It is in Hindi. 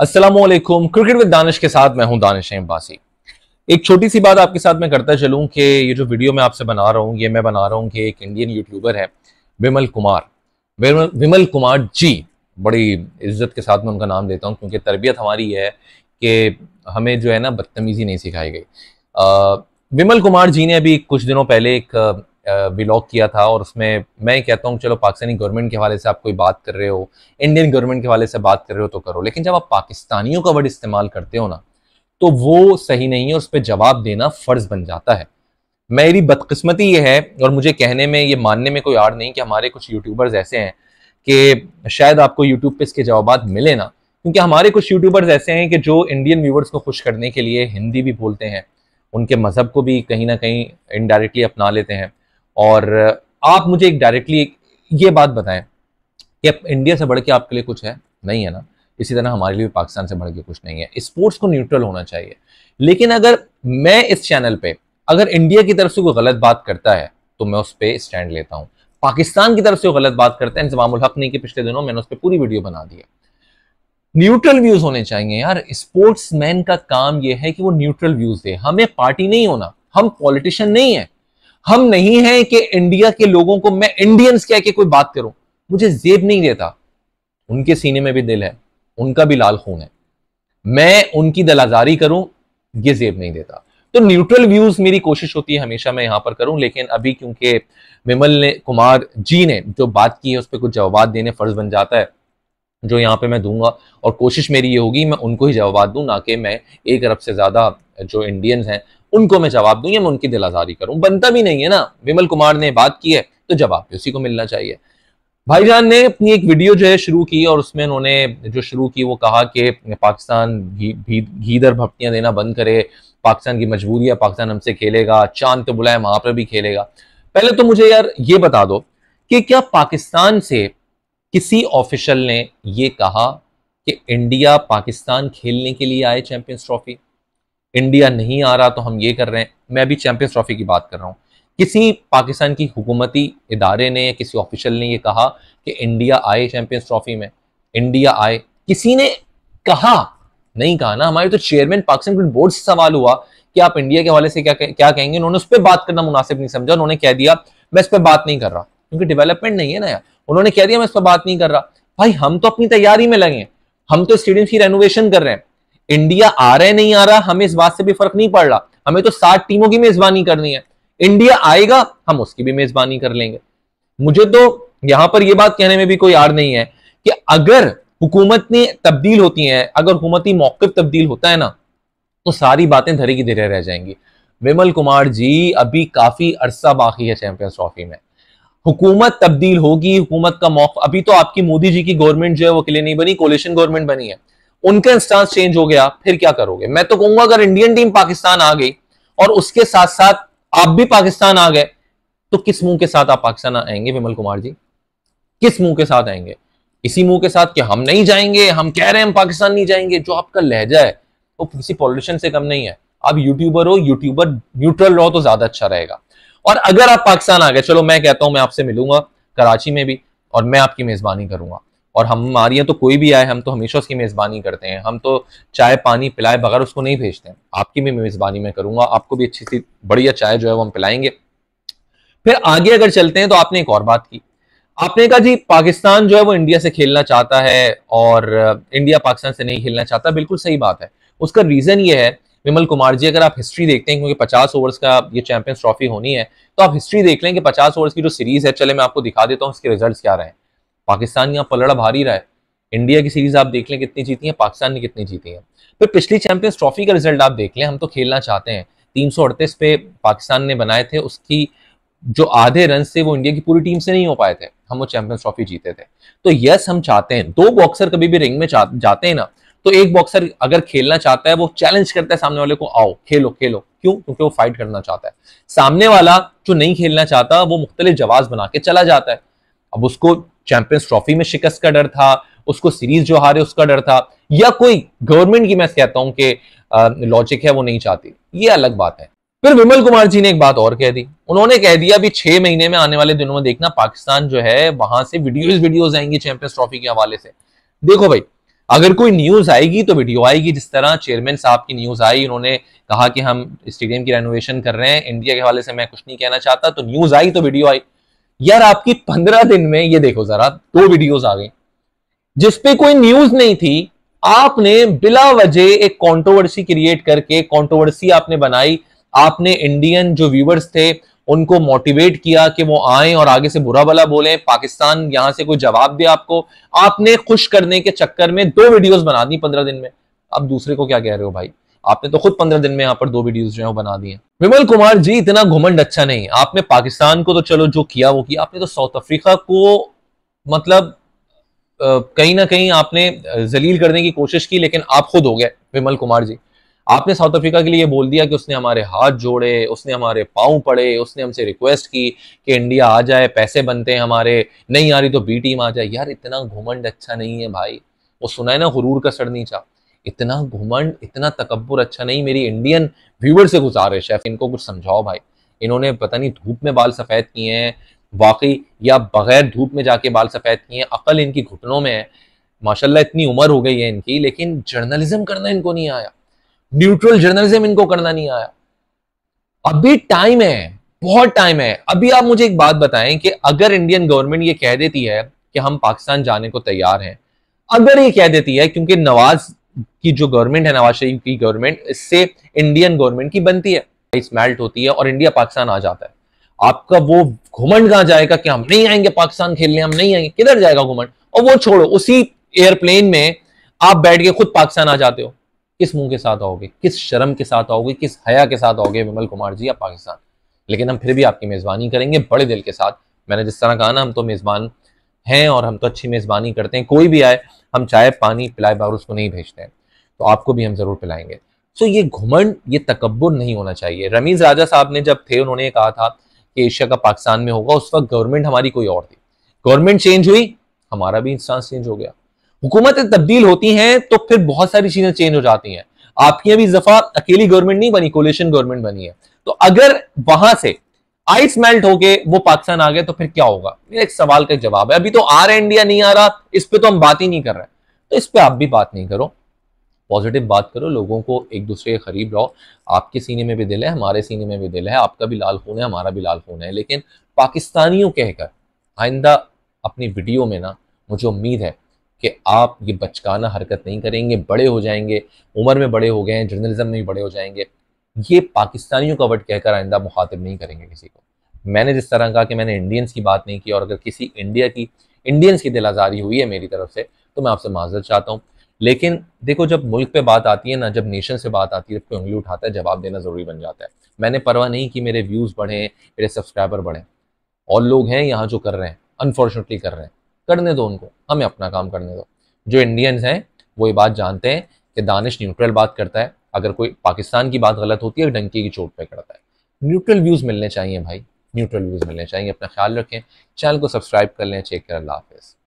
असलम क्रिकेट विद दानिश के साथ मैं हूं दानिश अब्बासी एक छोटी सी बात आपके साथ मैं करता चलूं कि ये जो वीडियो मैं आपसे बना रहा हूं ये मैं बना रहा हूं कि एक इंडियन यूट्यूबर है विमल कुमार विमल कुमार जी बड़ी इज्जत के साथ मैं उनका नाम लेता हूं क्योंकि तरबियत हमारी है कि हमें जो है ना बदतमीज़ी नहीं सिखाई गई विमल कुमार जी ने अभी कुछ दिनों पहले एक व्लॉग किया था और उसमें मैं कहता हूँ चलो पाकिस्तानी गवर्नमेंट के हवाले से आप कोई बात कर रहे हो इंडियन गवर्नमेंट के हवाले से बात कर रहे हो तो करो लेकिन जब आप पाकिस्तानियों का वर्ड इस्तेमाल करते हो ना तो वो सही नहीं है उस पर जवाब देना फ़र्ज बन जाता है मेरी बदकिस्मती ये है और मुझे कहने में ये मानने में कोई आड़ नहीं कि हमारे कुछ यूट्यूबर्स ऐसे हैं कि शायद आपको यूट्यूब पे इसके जवाब मिले ना क्योंकि हमारे कुछ यूट्यूबर्स ऐसे हैं कि जो इंडियन व्यूवर्स को खुश करने के लिए हिंदी भी बोलते हैं उनके मज़हब को भी कहीं ना कहीं इनडायरेक्टली अपना लेते हैं और आप मुझे एक डायरेक्टली ये बात बताएं कि इंडिया से बढ़ के आपके लिए कुछ है नहीं है ना इसी तरह हमारे लिए पाकिस्तान से बढ़ के कुछ नहीं है स्पोर्ट्स को न्यूट्रल होना चाहिए लेकिन अगर मैं इस चैनल पे अगर इंडिया की तरफ से कोई गलत बात करता है तो मैं उस पर स्टैंड लेता हूँ पाकिस्तान की तरफ से गलत बात करते हैं इंजमाम हक नहीं कि पिछले दिनों मैंने उस पर पूरी वीडियो बना दी है न्यूट्रल व्यूज होने चाहिए यार स्पोर्ट्समैन का काम यह है कि वो न्यूट्रल व्यूज दे हमें पार्टी नहीं होना हम पॉलिटिशियन नहीं है हम नहीं है कि इंडिया के लोगों को मैं इंडियंस कह के कोई बात करूं मुझे जेब नहीं देता उनके सीने में भी दिल है उनका भी लाल खून है मैं उनकी दलाजारी करूं ये जेब नहीं देता तो न्यूट्रल व्यूज मेरी कोशिश होती है हमेशा मैं यहां पर करूं लेकिन अभी क्योंकि विमल ने कुमार जी ने जो बात की है उस पर कुछ जवाब देने फर्ज बन जाता है जो यहाँ पे मैं दूंगा और कोशिश मेरी ये होगी मैं उनको ही जवाब दूं ना कि मैं एक अरब से ज़्यादा जो इंडियंस हैं उनको मैं जवाब दूँ मैं उनकी दिलाजारी करूं बनता भी नहीं है ना विमल कुमार ने बात की है तो जवाब भी उसी को मिलना चाहिए भाईजान ने अपनी एक वीडियो जो है शुरू की और उसमें उन्होंने जो शुरू की वो कहा कि पाकिस्तान घी भी, दर देना बंद करे पाकिस्तान की मजबूरी है पाकिस्तान हमसे खेलेगा चांद तो बुलाए वहां पर भी खेलेगा पहले तो मुझे यार ये बता दो कि क्या पाकिस्तान से किसी ऑफिशियल ने ये कहा कि इंडिया पाकिस्तान खेलने के लिए आए चैंपियंस ट्रॉफी इंडिया नहीं आ रहा तो हम ये कर रहे हैं मैं अभी चैंपियंस ट्रॉफी की बात कर रहा हूँ किसी पाकिस्तान की हुकूमती इदारे ने या किसी ऑफिशियल ने ये कहा कि इंडिया आए चैंपियंस ट्रॉफी में इंडिया आए किसी ने कहा नहीं कहा ना हमारे तो चेयरमैन पाकिस्तान क्रिकेट बोर्ड से सवाल हुआ कि आप इंडिया के हवाले से क्या क्या कहेंगे उन्होंने उस पर बात करना मुनासिब नहीं समझा उन्होंने कह दिया मैं इस पर बात नहीं कर रहा क्योंकि डेवलपमेंट नहीं है ना यार उन्होंने कह दिया मैं इस पर बात नहीं कर रहा भाई हम तो अपनी तैयारी में लगे हम तो स्टेडियम की रेनोवेशन कर रहे हैं इंडिया आ रहा है नहीं आ रहा हमें इस बात से भी फर्क नहीं पड़ रहा हमें तो सात टीमों की मेजबानी करनी है इंडिया आएगा हम उसकी भी मेजबानी कर लेंगे मुझे तो यहां पर यह बात कहने में भी कोई यार नहीं है कि अगर हुकूमत ने तब्दील होती है अगर हुकूमती मौकफ तब्दील होता है ना तो सारी बातें धरे की धीरे रह जाएंगी विमल कुमार जी अभी काफी अरसा बाकी है चैंपियंस ट्रॉफी में हुकूमत तब्दील होगी हुकूमत का मौका अभी तो आपकी मोदी जी की गवर्नमेंट जो है वो अकेले नहीं बनी कोलेशन गवर्नमेंट बनी है उनका इंस्टांस चेंज हो गया फिर क्या करोगे मैं तो कहूंगा अगर इंडियन टीम पाकिस्तान आ गई और उसके साथ साथ आप भी पाकिस्तान आ गए तो किस मुंह के साथ आप पाकिस्तान आएंगे विमल कुमार जी किस मुंह के साथ आएंगे इसी मुंह के साथ कि हम नहीं जाएंगे हम कह रहे हैं हम पाकिस्तान नहीं जाएंगे जो आपका लहजा है वो तो किसी पॉलिटिशियन से कम नहीं है आप यूट्यूबर हो यूट्यूबर न्यूट्रल रहो तो ज्यादा अच्छा रहेगा और अगर आप पाकिस्तान आ गए चलो मैं कहता हूं मैं आपसे मिलूंगा कराची में भी और मैं आपकी मेजबानी करूंगा और हम हमारियाँ तो कोई भी आए हम तो हमेशा उसकी मेज़बानी करते हैं हम तो चाय पानी पिलाए बगैर उसको नहीं भेजते हैं आपकी भी मेज़बानी मैं करूँगा आपको भी अच्छी सी बढ़िया चाय जो है वो हम पिलाएंगे फिर आगे अगर चलते हैं तो आपने एक और बात की आपने कहा जी पाकिस्तान जो है वो इंडिया से खेलना चाहता है और इंडिया पाकिस्तान से नहीं खेलना चाहता बिल्कुल सही बात है उसका रीज़न ये है विमल कुमार जी अगर आप हिस्ट्री देखते हैं क्योंकि 50 ओवर्स का ये चैंपियंस ट्रॉफी होनी है तो आप हिस्ट्री देख लें कि 50 ओवर्स की जो सीरीज है चले मैं आपको दिखा देता हूँ उसके रिजल्ट क्या रहे पाकिस्तान यहाँ पलड़ा भारी रहा है इंडिया की सीरीज आप देख लें कितनी जीती है पाकिस्तान ने कितनी जीती है फिर पिछली चैंपियंस ट्रॉफी का रिजल्ट आप देख लें हम तो खेलना चाहते हैं तीन पे पाकिस्तान ने बनाए थे उसकी जो आधे रन से वो इंडिया की पूरी टीम से नहीं हो पाए थे हम वो चैंपियंस ट्रॉफी जीते थे तो यस हम चाहते हैं दो बॉक्सर कभी भी रिंग में जाते हैं ना तो एक बॉक्सर अगर खेलना चाहता है वो चैलेंज करता है सामने वाले को आओ खेलो खेलो क्यों क्योंकि वो फाइट करना चाहता है सामने वाला जो नहीं खेलना चाहता वो मुख्तलिफ जवाब बना के चला जाता है अब उसको चैंपियंस ट्रॉफी में शिकस्त का डर था उसको सीरीज जो हारे उसका डर था या कोई गवर्नमेंट की मैं कहता हूं कि लॉजिक है वो नहीं चाहती ये अलग बात है फिर विमल कुमार जी ने एक बात और कह दी उन्होंने कह दिया अभी छह महीने में आने वाले दिनों में देखना पाकिस्तान जो है वहां से वीडियोज वीडियोज आएंगे चैंपियंस ट्रॉफी के हवाले से देखो भाई अगर कोई न्यूज आएगी तो वीडियो आएगी जिस तरह चेयरमैन साहब की न्यूज आई उन्होंने कहा कि हम स्टेडियम की रेनोवेशन कर रहे हैं इंडिया के हवाले से मैं कुछ नहीं कहना चाहता तो न्यूज आई तो वीडियो आई यार आपकी पंद्रह दिन में ये देखो जरा दो वीडियोस आ गए जिसपे कोई न्यूज नहीं थी आपने बिला वजह एक कंट्रोवर्सी क्रिएट करके कंट्रोवर्सी आपने बनाई आपने इंडियन जो व्यूवर्स थे उनको मोटिवेट किया कि वो आए और आगे से बुरा भला बोले पाकिस्तान यहां से कोई जवाब दे आपको आपने खुश करने के चक्कर में दो वीडियोस बना दी पंद्रह दिन में अब दूसरे को क्या कह रहे हो भाई आपने तो खुद पंद्रह दिन में यहाँ पर दो वीडियोस जो है बना दी विमल कुमार जी इतना घुमंड अच्छा नहीं आपने पाकिस्तान को तो चलो जो किया वो किया आपने तो साउथ अफ्रीका को मतलब कहीं ना कहीं आपने जलील करने की कोशिश की लेकिन आप खुद हो गए विमल कुमार जी आपने साउथ अफ्रीका के लिए बोल दिया कि उसने हमारे हाथ जोड़े उसने हमारे पाँव पड़े उसने हमसे रिक्वेस्ट की कि इंडिया आ जाए पैसे बनते हैं हमारे नहीं आ रही तो बी टीम आ जाए यार इतना घुमंड अच्छा नहीं है भाई वो सुना है ना हरूर का सड़नी नीचा इतना घुमंड इतना तकबर अच्छा नहीं मेरी इंडियन व्यूअर से गुजार है इनको कुछ समझाओ भाई इन्होंने पता नहीं धूप में बाल सफ़ेद किए हैं वाकई या बगैर धूप में जाके बाल सफ़ेद किए हैं अकल इनकी घुटनों में है माशाल्लाह इतनी उम्र हो गई है इनकी लेकिन जर्नलिज्म करना इनको नहीं आया न्यूट्रल जर्नलिज्म इनको करना नहीं आया अभी टाइम है बहुत टाइम है अभी आप मुझे एक बात बताएं कि अगर इंडियन गवर्नमेंट ये कह देती है कि हम पाकिस्तान जाने को तैयार हैं अगर ये कह देती है क्योंकि नवाज की जो गवर्नमेंट है नवाज शरीफ की गवर्नमेंट इससे इंडियन गवर्नमेंट की बनती है इस मेल्ट होती है और इंडिया पाकिस्तान आ जाता है आपका वो घुमंड कहाँ जाएगा कि हम नहीं आएंगे पाकिस्तान खेलने हम नहीं आएंगे किधर जाएगा घुमंड और वो छोड़ो उसी एयरप्लेन में आप बैठ के खुद पाकिस्तान आ जाते हो किस मुंह के साथ आओगे किस शर्म के साथ आओगे किस हया के साथ आओगे विमल कुमार जी आप पाकिस्तान लेकिन हम फिर भी आपकी मेज़बानी करेंगे बड़े दिल के साथ मैंने जिस तरह कहा ना हम तो मेज़बान हैं और हम तो अच्छी मेज़बानी करते हैं कोई भी आए हम चाय पानी पिलाए बार उसको नहीं भेजते हैं तो आपको भी हम ज़रूर पिलाएंगे सो ये घुमंड ये तकबर नहीं होना चाहिए रमीज़ राजा साहब ने जब थे उन्होंने कहा था कि एशिया का पाकिस्तान में होगा उस वक्त गवर्नमेंट हमारी कोई और थी गवर्नमेंट चेंज हुई हमारा भी इंसान चेंज हो गया हुकूमतें तब्दील होती हैं तो फिर बहुत सारी चीज़ें चेंज हो जाती हैं आपकी अभी इस दफ़ा अकेली गवर्नमेंट नहीं बनी कोलेशन गवर्नमेंट बनी है तो अगर वहां से आइस मेल्ट होके वो पाकिस्तान आ गए तो फिर क्या होगा एक सवाल का जवाब है अभी तो आ रहा है इंडिया नहीं आ रहा इस पर तो हम बात ही नहीं कर रहे तो इस पर आप भी बात नहीं करो पॉजिटिव बात करो लोगों को एक दूसरे के करीब रहो आपके सीने में भी दिल है हमारे सीने में भी दिल है आपका भी लाल खून है हमारा भी लाल खून है लेकिन पाकिस्तानियों कहकर आइंदा अपनी वीडियो में ना मुझे उम्मीद है कि आप ये बचकाना हरकत नहीं करेंगे बड़े हो जाएंगे उम्र में बड़े हो गए हैं जर्नलिज्म में भी बड़े हो जाएंगे ये पाकिस्तानियों का वर्ड कहकर आइंदा मुखातिब नहीं करेंगे किसी को मैंने जिस तरह कहा कि मैंने इंडियंस की बात नहीं की और अगर किसी इंडिया की इंडियंस की दिल आज़ारी हुई है मेरी तरफ से तो मैं आपसे माजर चाहता हूँ लेकिन देखो जब मुल्क पे बात आती है ना जब नेशन से बात आती है तो उंगली उठाता है जवाब देना ज़रूरी बन जाता है मैंने परवाह नहीं कि मेरे व्यूज़ बढ़े मेरे सब्सक्राइबर बढ़ें और लोग हैं यहाँ जो कर रहे हैं अनफॉर्चुनेटली कर रहे हैं करने दो उनको हमें अपना काम करने दो जो इंडियंस हैं वो ये बात जानते हैं कि दानिश न्यूट्रल बात करता है अगर कोई पाकिस्तान की बात गलत होती है डंके की चोट पे करता है न्यूट्रल व्यूज़ मिलने चाहिए भाई न्यूट्रल व्यूज़ मिलने चाहिए अपना ख्याल रखें चैनल को सब्सक्राइब कर लें चेक कर अल्लाह हाफिज़